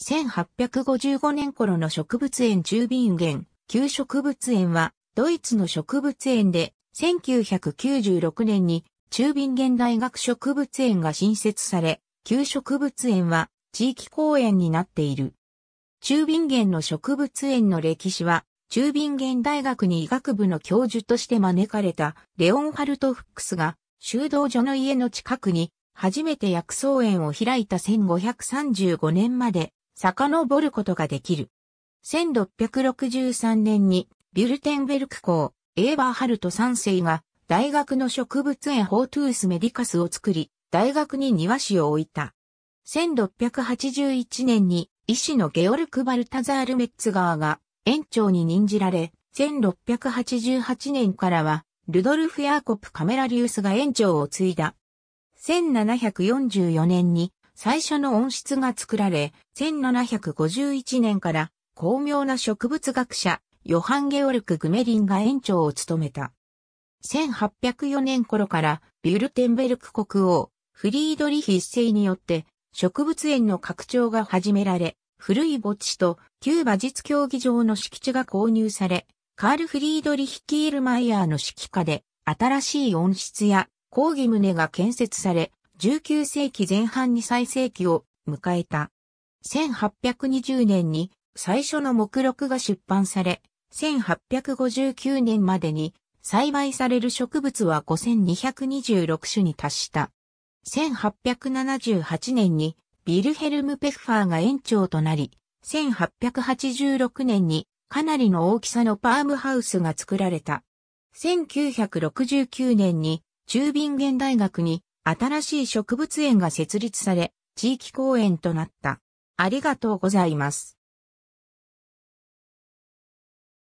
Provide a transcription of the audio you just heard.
1855年頃の植物園中瓶園、旧植物園は、ドイツの植物園で、1996年に中瓶園大学植物園が新設され、旧植物園は地域公園になっている。中瓶園の植物園の歴史は、中瓶園大学に医学部の教授として招かれたレオンハルト・フックスが、修道所の家の近くに初めて薬草園を開いた1535年まで遡ることができる。1663年にビュルテンベルク公、エーバーハルト3世が大学の植物園ホートゥースメディカスを作り、大学に庭師を置いた。1681年に医師のゲオルク・バルタザール・メッツガーが園長に任じられ、1688年からはルドルフ・ヤーコプ・カメラリウスが園長を継いだ。1744年に最初の温室が作られ、1751年から巧妙な植物学者、ヨハン・ゲオルク・グメリンが園長を務めた。1804年頃からビュルテンベルク国王、フリードリヒ一世によって植物園の拡張が始められ、古い墓地と旧馬術競技場の敷地が購入され、カール・フリードリヒ・キールマイヤーの指揮下で新しい温室や講義棟が建設され、19世紀前半に最盛期を迎えた。1820年に最初の目録が出版され、1859年までに栽培される植物は5226種に達した。1878年にビルヘルム・ペッファーが園長となり、1886年にかなりの大きさのパームハウスが作られた。1969年に中便ン大学に新しい植物園が設立され、地域公園となった。ありがとうございます。